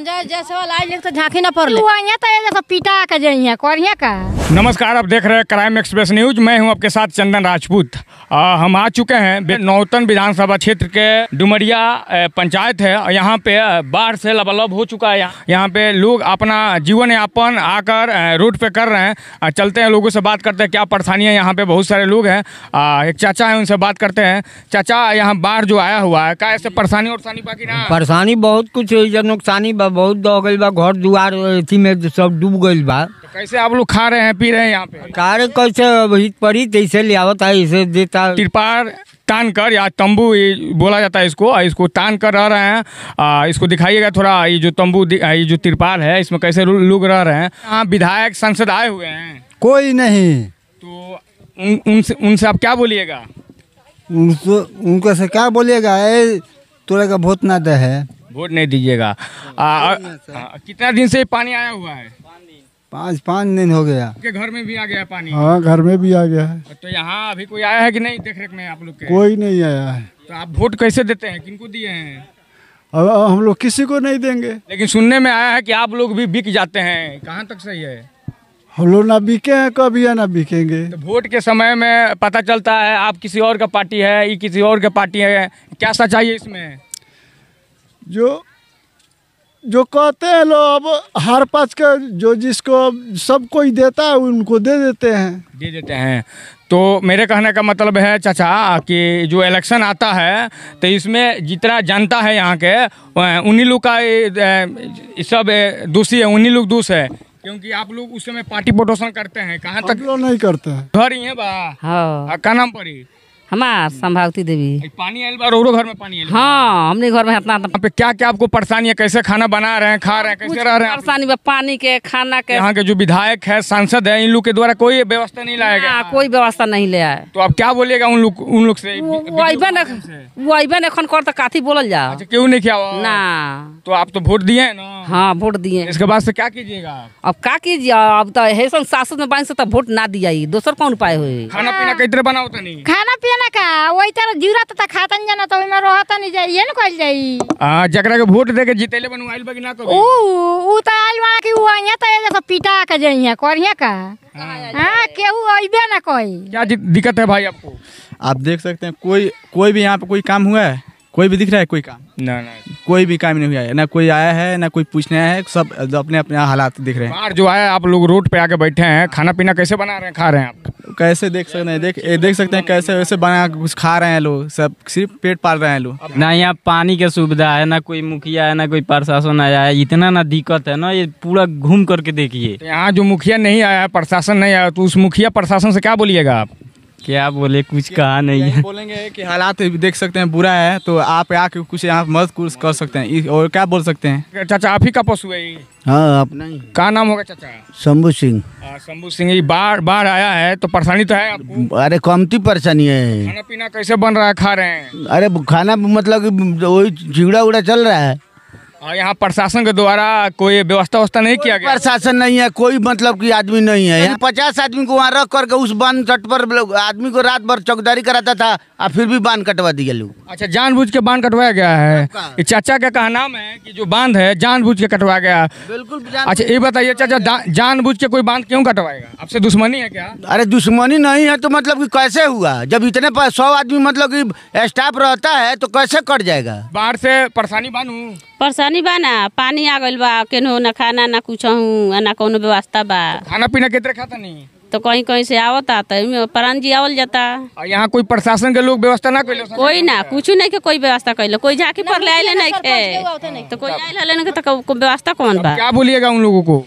संजय जायसवाल आई लेके तो झांकी ना पड़ले वहियां त एजा तो पीटा के जइहे करिहे का नमस्कार आप देख रहे हैं क्राइम एक्सप्रेस न्यूज मैं हूं आपके साथ चंदन राजपूत आ, हम आ चुके हैं नौतन विधानसभा क्षेत्र के डुमरिया पंचायत है और यहाँ पे बाढ़ से लबालब हो चुका है यहाँ पे लोग अपना जीवन यापन आकर रोड पे कर रहे हैं चलते हैं लोगों से बात करते हैं क्या परेशानी है यहाँ पे बहुत सारे लोग हैं एक चाचा है उनसे बात करते हैं चाचा यहाँ बाढ़ जो आया हुआ है क्या ऐसे परेशानी और बाकी ना परेशानी बहुत कुछ नुकसानी बहुत घर दुआर में सब डूब गई बा तो कैसे आप लोग खा रहे हैं पी रहे हैं यहाँ पे कार्य कैसे पड़ी कैसे तैसे लियावत है इसे देता तिरपार तान कर या तंबू बोला जाता है इसको इसको तान कर रह रहे हैं आ, इसको दिखाइएगा थोड़ा ये जो तंबू ये जो तिरपाल है इसमें कैसे लोग रह रहे हैं यहाँ विधायक सांसद आए हुए हैं कोई नहीं तो उन, उनसे आप क्या बोलिएगा उनको से क्या बोलिएगा तुरा का वोट ना दे है वोट नहीं दीजिएगा अच्छा। कितना दिन से पानी आया हुआ है पाँच पाँच दिन हो गया के घर में भी आ गया पानी हाँ घर में भी आ गया है तो यहाँ अभी कोई आया है कि नहीं देख रेख में आप लोग के कोई नहीं आया है तो आप वोट कैसे देते हैं किनको दिए हैं अब हम लोग किसी को नहीं देंगे लेकिन सुनने में आया है कि आप लोग भी बिक जाते हैं कहाँ तक सही है हम लोग ना बिके हैं कभी या ना बिकेंगे तो वोट तो के समय में पता चलता है आप किसी और का पार्टी है ये किसी और का पार्टी है क्या सच्चाई है इसमें जो जो कहते हैं लोग अब हर पाँच का जो जिसको सब कोई देता है उनको दे देते हैं दे देते हैं तो मेरे कहने का मतलब है चाचा कि जो इलेक्शन आता है तो इसमें जितना जनता है यहाँ के उन्हीं लोग का सब दोषी है उन्हीं लोग दोष है क्योंकि आप लोग उस समय पार्टी प्रोटोशन करते हैं कहाँ तक लोग नहीं करते हैं घर ही है बा हाँ का नाम पड़ी हमार संभावती देवी पानी आयल बार और घर में पानी हाँ हमने घर में इतना पे क्या क्या आपको परेशानी है कैसे खाना बना रहे हैं खा रहे हैं कैसे रह रहे हैं परेशानी में पानी के खाना के यहाँ के जो विधायक है सांसद है इन लोग के द्वारा कोई व्यवस्था नहीं लाया गया कोई व्यवस्था नहीं लिया है तो आप क्या बोलेगा उन लोग उन लोग ऐसी वो अबन कर तो काथी बोलल जा अच्छा, क्यूँ नहीं किया ना तो आप तो वोट दिए हाँ वोट दिए इसके बाद ऐसी क्या कीजिएगा अब क्या कीजिए अब तो हेसन शासन में बांध से तो वोट ना दिया दोसर कौन उपाय हुए खाना पीना कितने बनाओ तो नहीं खाना का वही तरह जीरा खातन जाना ये जाई हाँ, जकरा के वोट दे के बनवाइल ना तो आइल वाला की सब पीटा के करिया का हां हाँ, केहू ना क्या दिक्कत है भाई आपको आप देख सकते हैं कोई कोई भी यहाँ पे कोई काम हुआ है कोई भी दिख रहा है कोई काम ना ना कोई भी काम नहीं हुआ है ना कोई आया है ना कोई पूछने आया है सब अपने अपने हालात दिख रहे हैं बाहर जो आया आप लोग रोड पे आके बैठे हैं खाना पीना कैसे बना रहे हैं खा रहे हैं आप कैसे देख सकते हैं देख ए, देख सकते हैं कैसे वैसे बना कुछ खा रहे हैं लोग सब सिर्फ पेट पाल रहे हैं लोग ना यहाँ पानी की सुविधा है ना कोई मुखिया है ना कोई प्रशासन आया है इतना ना दिक्कत है ना ये पूरा घूम करके देखिए तो यहाँ जो मुखिया नहीं आया प्रशासन नहीं आया तो उस मुखिया प्रशासन से क्या बोलिएगा आप क्या बोले कुछ कहा नहीं है बोलेंगे कि हालात देख सकते हैं बुरा है तो आप आके कुछ यहाँ मदद कुछ कर सकते हैं और क्या बोल सकते हैं चाचा आप ही का पशु है हाँ अपना नहीं क्या नाम होगा चाचा शंभू सिंह हाँ, शंभू सिंह ये बाढ़ बाढ़ आया है तो परेशानी तो है आपको अरे कमती परेशानी है खाना पीना कैसे बन रहा है खा रहे हैं अरे खाना मतलब वही चिगड़ा उड़ा चल रहा है और हाँ, यहाँ प्रशासन के द्वारा कोई व्यवस्था व्यवस्था नहीं किया गया प्रशासन नहीं है कोई मतलब कि आदमी नहीं है यहाँ पचास आदमी को वहाँ रख करके उस बांध तट पर आदमी को रात भर चौकदारी कराता था और फिर भी बांध कटवा दिया लोग अच्छा जान के बांध कटवाया गया है चाचा का कहा नाम है की जो बांध है जान के कटवाया गया बिल्कुल अच्छा ये बताइए चाचा जान के कोई बांध क्यों कटवाएगा आपसे दुश्मनी है क्या अरे दुश्मनी नहीं है तो मतलब की कैसे हुआ जब इतने सौ आदमी मतलब की स्टाफ रहता है तो कैसे कट जाएगा बाढ़ से परेशानी बानू परेशानी बा ना पानी आ गइल बा केनहू ना खाना ना कुछ ना कोनो व्यवस्था बा खाना पीना कितने खाता नहीं तो कहीं कहीं से आवत आता तो प्राण जी आवल जाता यहाँ कोई प्रशासन के लोग व्यवस्था ना कैले कोई ना कुछ नहीं के कोई व्यवस्था कर कोई झाकी पर ले आये तो नहीं के तो कोई आये के तो व्यवस्था कौन बा क्या बोलिएगा उन लोगों को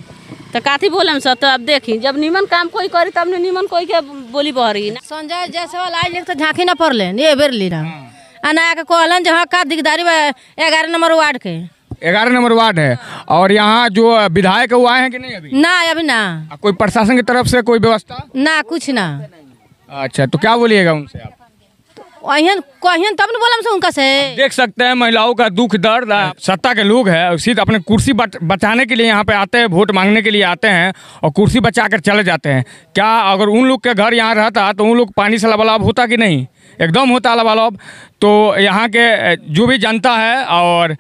तो काथी बोलम सर तो अब देखी जब नीमन काम कोई करी तब नीमन कोई के बोली बहरी संजय जयसवाल आये तो झांकी ना पड़ ले बेर ली रहा अनाया के कहलन जो हाँ का दिगदारी ग्यारह नंबर वार्ड के ग्यारह नंबर वार्ड है और यहाँ जो विधायक वो आए हैं कि नहीं अभी ना अभी ना कोई प्रशासन की तरफ से कोई व्यवस्था ना कुछ ना अच्छा तो क्या बोलिएगा उनसे आप अहन कहन तब न बोलम से उनका से देख सकते हैं महिलाओं का दुख दर्द सत्ता के लोग है सीधे तो अपने कुर्सी बचाने के लिए यहाँ पे आते हैं वोट मांगने के लिए आते हैं और कुर्सी बचा कर चले जाते हैं क्या अगर उन लोग के घर यहाँ रहता तो उन लोग पानी से लबालाब होता कि नहीं एकदम हो तालाबालब तो यहाँ के जो भी जनता है और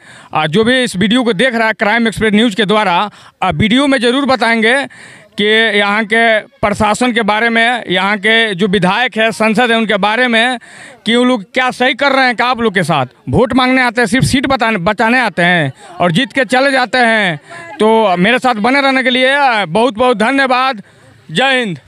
जो भी इस वीडियो को देख रहा है क्राइम एक्सप्रेस न्यूज़ के द्वारा वीडियो में ज़रूर बताएंगे कि यहाँ के प्रशासन के बारे में यहाँ के जो विधायक है संसद है उनके बारे में कि वो लोग क्या सही कर रहे हैं क्या आप लोग के साथ वोट मांगने आते हैं सिर्फ सीट बताने बचाने आते हैं और जीत के चले जाते हैं तो मेरे साथ बने रहने के लिए बहुत बहुत धन्यवाद जय हिंद